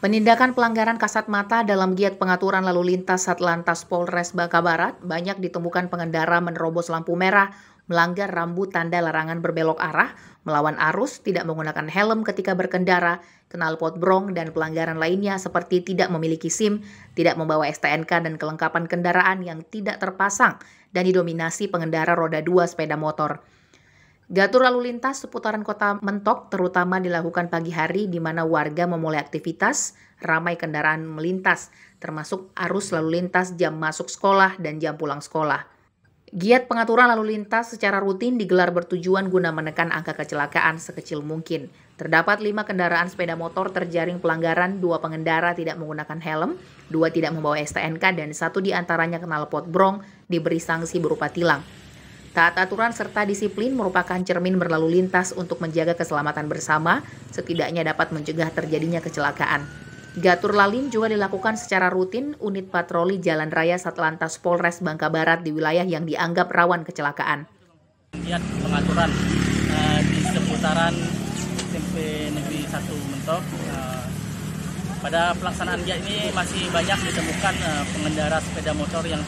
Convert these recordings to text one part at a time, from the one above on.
Penindakan pelanggaran kasat mata dalam giat pengaturan lalu lintas Satlantas Polres Bangka Barat banyak ditemukan pengendara menerobos lampu merah, melanggar rambu tanda larangan berbelok arah, melawan arus, tidak menggunakan helm ketika berkendara, kenal pot brong, dan pelanggaran lainnya seperti tidak memiliki SIM, tidak membawa STNK dan kelengkapan kendaraan yang tidak terpasang, dan didominasi pengendara roda dua sepeda motor. Diatur lalu lintas seputaran kota mentok terutama dilakukan pagi hari di mana warga memulai aktivitas, ramai kendaraan melintas, termasuk arus lalu lintas jam masuk sekolah dan jam pulang sekolah. Giat pengaturan lalu lintas secara rutin digelar bertujuan guna menekan angka kecelakaan sekecil mungkin. Terdapat lima kendaraan sepeda motor terjaring pelanggaran, dua pengendara tidak menggunakan helm, dua tidak membawa STNK, dan satu di antaranya kenal pot brong diberi sanksi berupa tilang. Taat aturan serta disiplin merupakan cermin berlalu lintas untuk menjaga keselamatan bersama, setidaknya dapat mencegah terjadinya kecelakaan. Gatur lalin juga dilakukan secara rutin unit patroli jalan raya Satlantas Polres Bangka Barat di wilayah yang dianggap rawan kecelakaan. Lihat ya, pengaturan uh, di seputaran SMP Negeri 1 Mentok. Uh, pada pelaksanaan giat ini masih banyak ditemukan uh, pengendara sepeda motor yang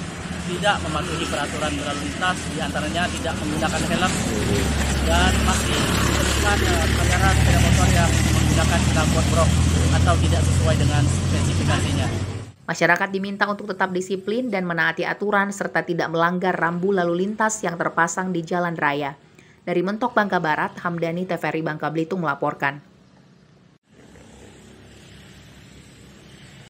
tidak mematuhi peraturan lalu lintas diantaranya tidak menggunakan helm dan masih ditemukan eh, kendaraan sepeda motor yang menggunakan kenal brok atau tidak sesuai dengan spesifikasinya. Masyarakat diminta untuk tetap disiplin dan menaati aturan serta tidak melanggar rambu lalu lintas yang terpasang di jalan raya. Dari Mentok Bangka Barat, Hamdani Teferi Bangka Belitung melaporkan.